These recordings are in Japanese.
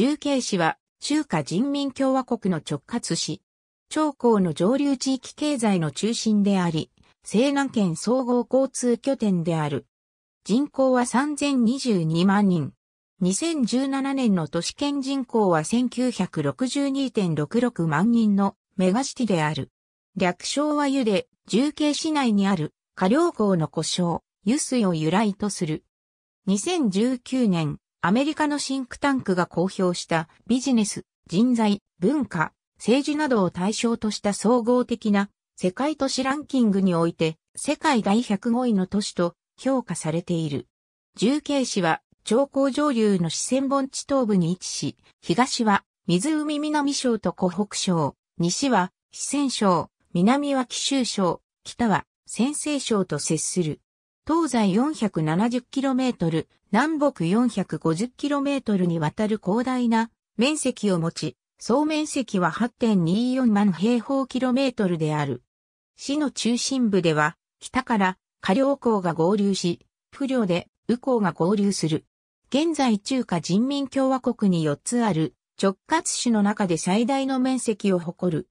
重慶市は中華人民共和国の直轄市。長江の上流地域経済の中心であり、西南県総合交通拠点である。人口は3022万人。2017年の都市圏人口は1962.66万人のメガシティである。略称は湯で、重慶市内にある下両港の故障、湯水を由来とする。2019年、アメリカのシンクタンクが公表したビジネス、人材、文化、政治などを対象とした総合的な世界都市ランキングにおいて世界第105位の都市と評価されている。重慶市は長江上流の四川盆地東部に位置し、東は湖南省と湖北省、西は四川省、南は紀州省、北は先西省と接する。東西 470km、南北 450km にわたる広大な面積を持ち、総面積は8.24万平方キロメートルである。市の中心部では、北から下両港が合流し、不良で右港が合流する。現在中華人民共和国に4つある直轄市の中で最大の面積を誇る。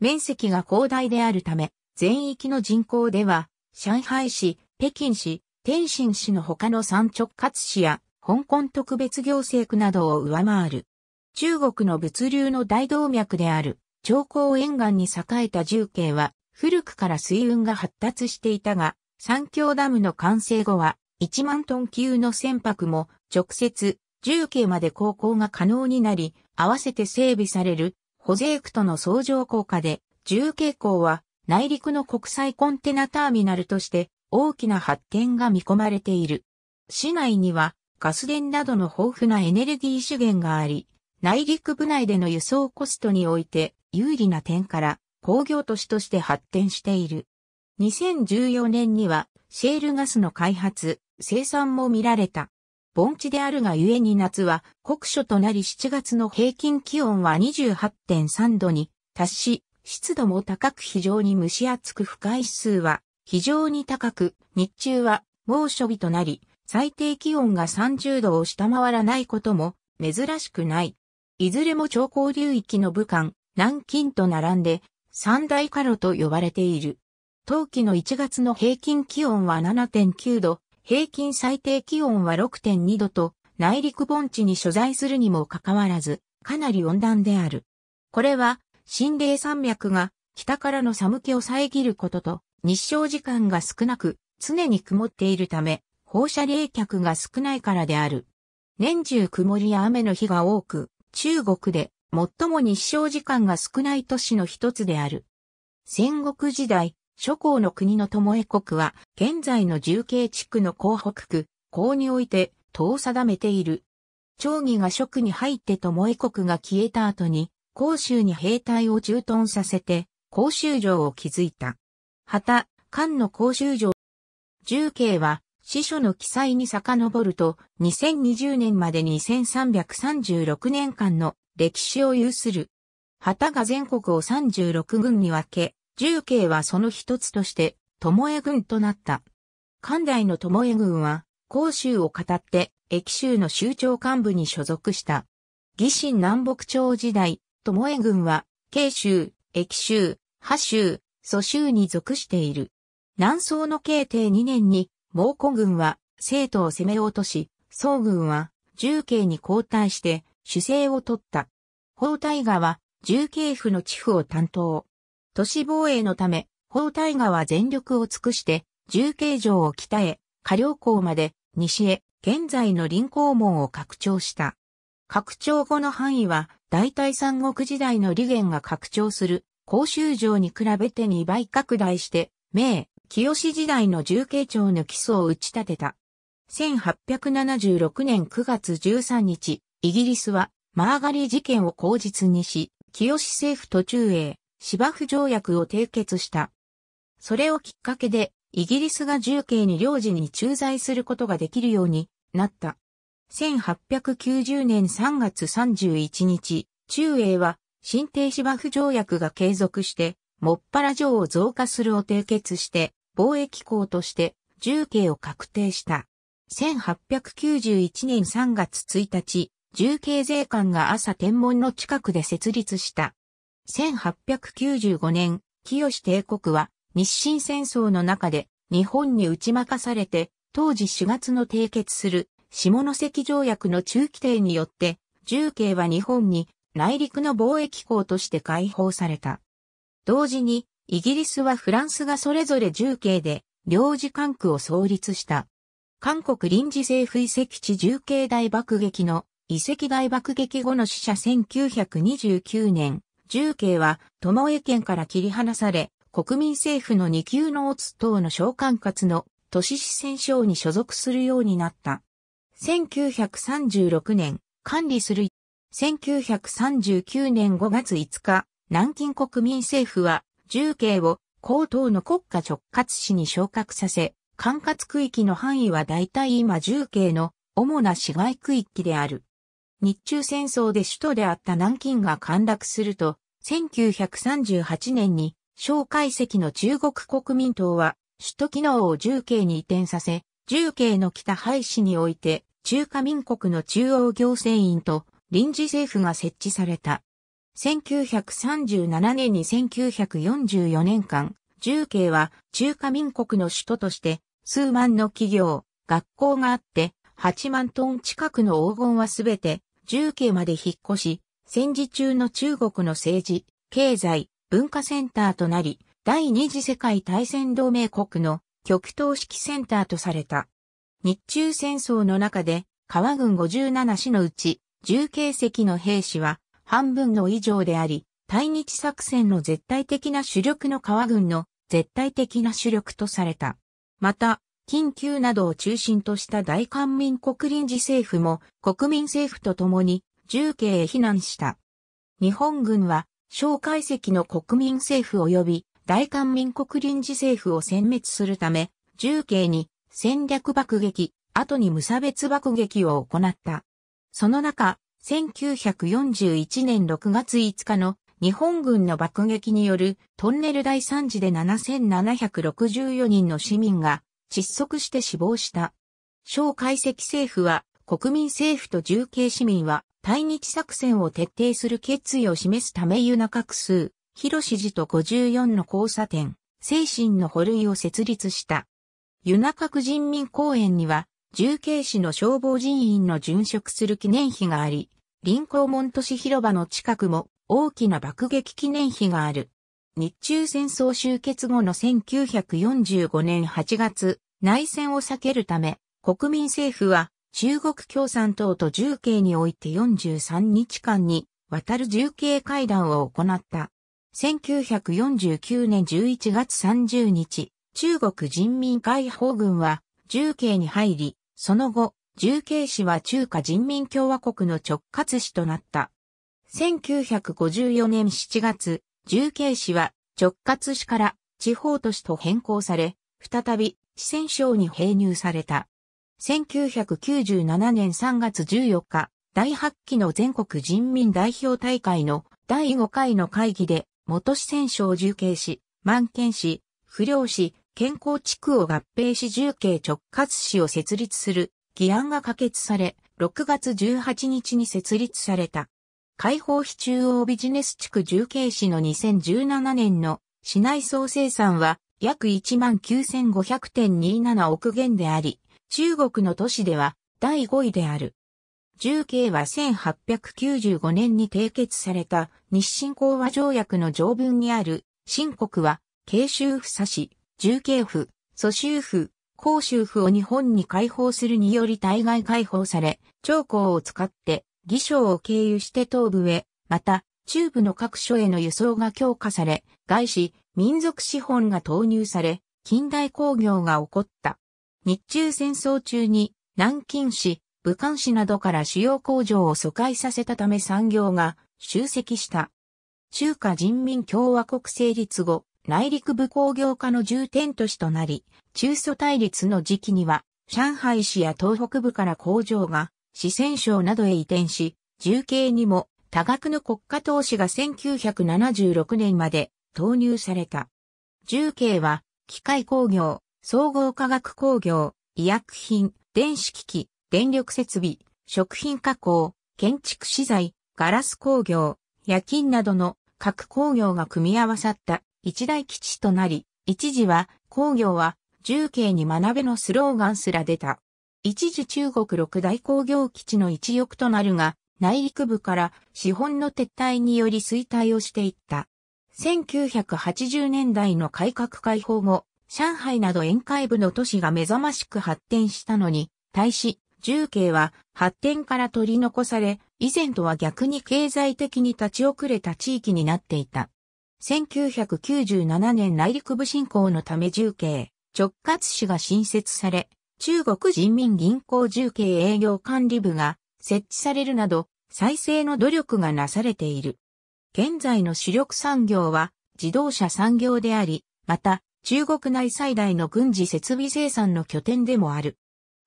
面積が広大であるため、全域の人口では、上海市、北京市、天津市の他の三直轄市や香港特別行政区などを上回る。中国の物流の大動脈である長江沿岸に栄えた重慶は古くから水運が発達していたが、三峡ダムの完成後は1万トン級の船舶も直接重慶まで航行が可能になり、合わせて整備される保税区との相乗効果で重慶港は内陸の国際コンテナターミナルとして大きな発展が見込まれている。市内にはガス田などの豊富なエネルギー資源があり、内陸部内での輸送コストにおいて有利な点から工業都市として発展している。2014年にはシェールガスの開発、生産も見られた。盆地であるがゆえに夏は酷暑となり7月の平均気温は28.3度に達し、湿度も高く非常に蒸し暑く不快指数は非常に高く、日中は猛暑日となり、最低気温が30度を下回らないことも珍しくない。いずれも超高流域の武漢、南京と並んで三大火路と呼ばれている。冬季の1月の平均気温は7.9度、平均最低気温は6.2度と内陸盆地に所在するにもかかわらず、かなり温暖である。これは、新霊山脈が北からの寒気を遮ることと、日照時間が少なく、常に曇っているため、放射冷却が少ないからである。年中曇りや雨の日が多く、中国で最も日照時間が少ない都市の一つである。戦国時代、諸侯の国の巴国は、現在の重慶地区の江北区、港において、党を定めている。長義が職に入って巴国が消えた後に、広州に兵隊を駐屯させて、広州城を築いた。旗、漢の公衆城。重慶は、司書の記載に遡ると、2020年までに3 3 6年間の歴史を有する。旗が全国を36軍に分け、重慶はその一つとして、巴軍となった。漢代の巴軍は、甲州を語って、駅州の州長幹部に所属した。義新南北朝時代、巴軍は、慶州、駅州、波州、蘇州に属している。南宋の慶帝2年に、蒙古軍は、生徒を攻め落とし、宋軍は、重慶に交代して、主勢を取った。包大河は、重慶府の地府を担当。都市防衛のため、包大河は全力を尽くして、重慶城を北へ、下陵港まで、西へ、現在の臨港門を拡張した。拡張後の範囲は、大体三国時代の利元が拡張する甲州城に比べて2倍拡大して、明、清時代の重慶町の基礎を打ち立てた。1876年9月13日、イギリスはマーガリ事件を口実にし、清政府と中英、芝生条約を締結した。それをきっかけで、イギリスが重慶に領事に駐在することができるようになった。1890年3月31日、中英は新帝芝生条約が継続して、もっぱら城を増加するを締結して、貿易港として重慶を確定した。1891年3月1日、重慶税関が朝天文の近くで設立した。1895年、清帝国は日清戦争の中で日本に打ち負かされて、当時4月の締結する下関条約の中期定によって、重慶は日本に内陸の貿易港として開放された。同時に、イギリスはフランスがそれぞれ重慶で、領事管区を創立した。韓国臨時政府遺跡地重慶大爆撃の遺跡大爆撃後の死者1929年、重慶は友江県から切り離され、国民政府の二級のオツ等の小管轄の都市支線省に所属するようになった。1936年、管理する一1939年5月5日、南京国民政府は、重慶を江東の国家直轄市に昇格させ、管轄区域の範囲は大体今重慶の主な市街区域である。日中戦争で首都であった南京が陥落すると、1938年に、蒋介石の中国国民党は、首都機能を重慶に移転させ、重慶の北廃市において、中華民国の中央行政院と臨時政府が設置された。1937年に1944年間、重慶は中華民国の首都として数万の企業、学校があって、8万トン近くの黄金はすべて重慶まで引っ越し、戦時中の中国の政治、経済、文化センターとなり、第二次世界大戦同盟国の極東式センターとされた。日中戦争の中で、川軍57市のうち重慶石の兵士は半分の以上であり、対日作戦の絶対的な主力の川軍の絶対的な主力とされた。また、緊急などを中心とした大韓民国臨時政府も国民政府と共に重慶へ避難した。日本軍は、蒋介石の国民政府及び大韓民国臨時政府を殲滅するため、重慶に戦略爆撃、後に無差別爆撃を行った。その中、1941年6月5日の日本軍の爆撃によるトンネル大惨事で7764人の市民が窒息して死亡した。小解析政府は国民政府と重慶市民は対日作戦を徹底する決意を示すためユナ区数、広市寺と54の交差点、精神の保類を設立した。ユナ区人民公園には重慶市の消防人員の殉職する記念碑があり、臨港門都市広場の近くも大きな爆撃記念碑がある。日中戦争終結後の1945年8月、内戦を避けるため、国民政府は中国共産党と重慶において43日間に渡る重慶会談を行った。1949年11月30日、中国人民解放軍は重慶に入り、その後、重慶市は中華人民共和国の直轄市となった。1954年7月、重慶市は直轄市から地方都市と変更され、再び四川省に併入された。1997年3月14日、第8期の全国人民代表大会の第5回の会議で、元四川省重慶市、万県市、不良市、健康地区を合併し重慶直轄市を設立する議案が可決され、6月18日に設立された。解放非中央ビジネス地区重慶市の2017年の市内総生産は約19,500.27億元であり、中国の都市では第5位である。重慶は1895年に締結された日清講和条約の条文にある、新国は慶州ふさし、重慶府、蘇州府、広州府を日本に解放するにより対外解放され、長江を使って義省を経由して東部へ、また中部の各所への輸送が強化され、外資、民族資本が投入され、近代工業が起こった。日中戦争中に南京市、武漢市などから主要工場を疎開させたため産業が集積した。中華人民共和国成立後、内陸部工業化の重点都市となり、中蘇対立の時期には、上海市や東北部から工場が四川省などへ移転し、重慶にも多額の国家投資が1976年まで投入された。重慶は機械工業、総合化学工業、医薬品、電子機器、電力設備、食品加工、建築資材、ガラス工業、夜勤などの各工業が組み合わさった一大基地となり、一時は工業は重慶に学べのスローガンすら出た。一時中国六大工業基地の一翼となるが、内陸部から資本の撤退により衰退をしていった。1980年代の改革開放後、上海など沿海部の都市が目覚ましく発展したのに、対し、重慶は発展から取り残され、以前とは逆に経済的に立ち遅れた地域になっていた。1997年内陸部振興のため重慶直轄市が新設され、中国人民銀行重慶営業管理部が設置されるなど、再生の努力がなされている。現在の主力産業は自動車産業であり、また中国内最大の軍事設備生産の拠点でもある。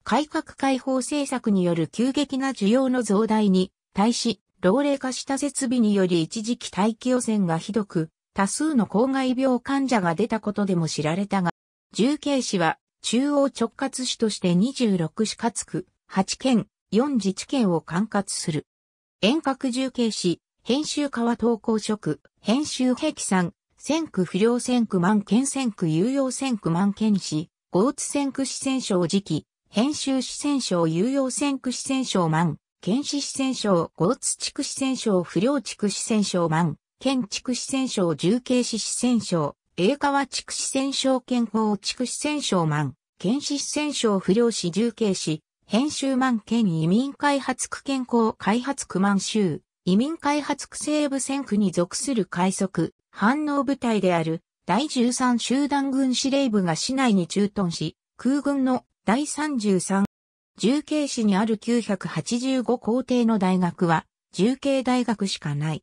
改革開放政策による急激な需要の増大に対し、老齢化した設備により一時期大気汚染がひどく、多数の公害病患者が出たことでも知られたが、重慶市は中央直轄市として26市つ区、8県、4自治県を管轄する。遠隔重慶市、編集川投稿職、編集壁山、千区不良千区万県千区有用千区万県市、合津千区四川省時期、編集四川省有用千区四川省万、県市四川省合津地区四川省不良地区四川省万、県畜四川省重慶市四川省、栄川畜四川省県法畜四川省満、県市四川省不良市重慶市、編集満県移民開発区健康開発区満州、移民開発区西部戦区に属する快速、反応部隊である第13集団軍司令部が市内に駐屯し、空軍の第33重慶市にある985校庭の大学は、重慶大学しかない。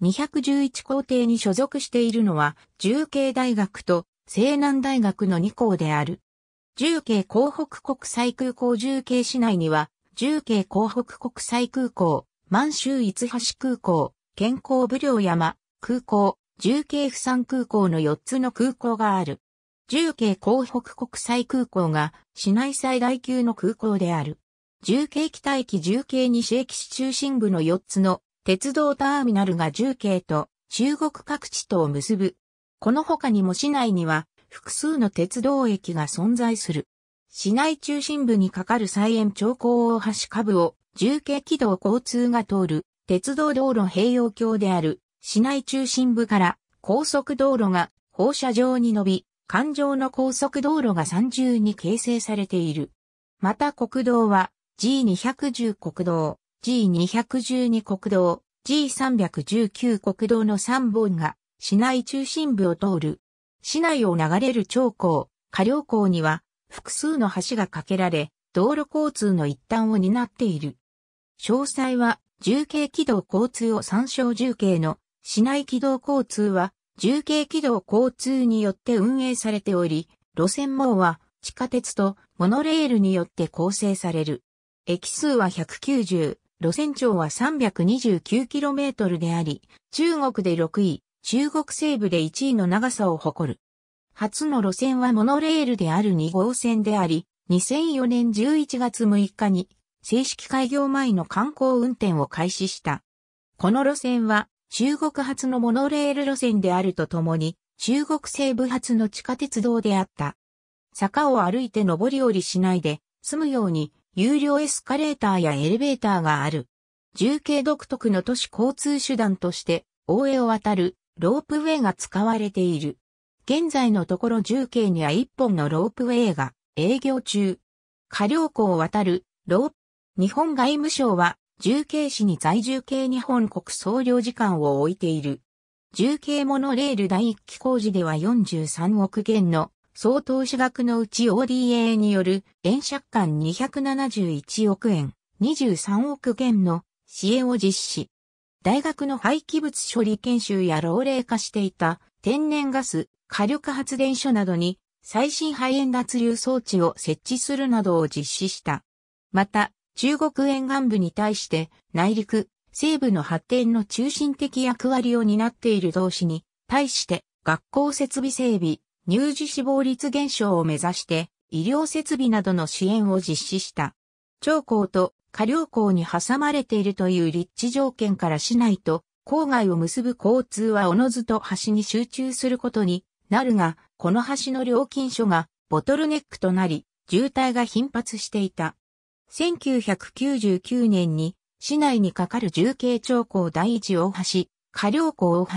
211校庭に所属しているのは、重慶大学と西南大学の2校である。重慶港北国際空港重慶市内には、重慶港北国際空港、満州五橋空港、健康武良山、空港、重慶釜山空港の4つの空港がある。重慶港北国際空港が市内最大級の空港である。重慶北駅重慶西駅市中心部の4つの鉄道ターミナルが重慶と中国各地とを結ぶ。この他にも市内には複数の鉄道駅が存在する。市内中心部に架かる西園長江大橋下部を重慶軌道交通が通る鉄道道路併用橋である市内中心部から高速道路が放射状に伸び、環状の高速道路が三重に形成されている。また国道は G210 国道、G212 国道、G319 国道の3本が市内中心部を通る。市内を流れる長江、下両港には複数の橋が架けられ、道路交通の一端を担っている。詳細は、重慶軌道交通を参照重慶の市内軌道交通は、重慶軌道交通によって運営されており、路線網は地下鉄とモノレールによって構成される。駅数は190、路線長は 329km であり、中国で6位、中国西部で1位の長さを誇る。初の路線はモノレールである2号線であり、2004年11月6日に正式開業前の観光運転を開始した。この路線は中国発のモノレール路線であるとともに、中国西部発の地下鉄道であった。坂を歩いて上り下りしないで、済むように有料エスカレーターやエレベーターがある。重慶独特の都市交通手段として、大江を渡るロープウェイが使われている。現在のところ重慶には1本のロープウェイが営業中。下良港を渡るロープ。日本外務省は重慶市に在重系日本国総領事館を置いている。重慶モノレール第1期工事では43億元の総投資額のうち ODA による円借款271億円、23億元の支援を実施。大学の廃棄物処理研修や老齢化していた天然ガス、火力発電所などに最新肺炎脱流装置を設置するなどを実施した。また、中国沿岸部に対して内陸、西部の発展の中心的役割を担っている同志に対して学校設備整備、乳児死亡率減少を目指して医療設備などの支援を実施した。長江と下良港に挟まれているという立地条件から市内と郊外を結ぶ交通はおのずと橋に集中することになるが、この橋の料金所がボトルネックとなり、渋滞が頻発していた。1999年に市内に架かる重慶長江第一大橋、下良港大橋、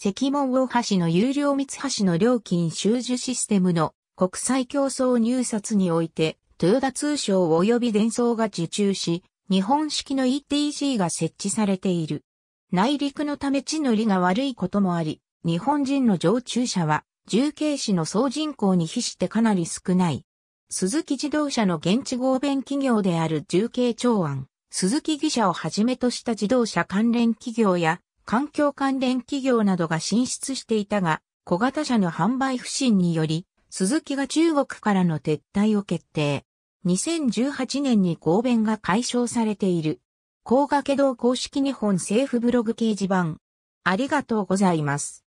石門大橋の有料三橋の料金収受システムの国際競争入札において、豊田通商及び伝送が受注し、日本式の ETC が設置されている。内陸のため地の利が悪いこともあり、日本人の常駐者は、重慶市の総人口に比してかなり少ない。鈴木自動車の現地合弁企業である重慶長安、鈴木技社をはじめとした自動車関連企業や、環境関連企業などが進出していたが、小型車の販売不振により、鈴木が中国からの撤退を決定。2018年に合弁が解消されている。高掛堂公式日本政府ブログ掲示板。ありがとうございます。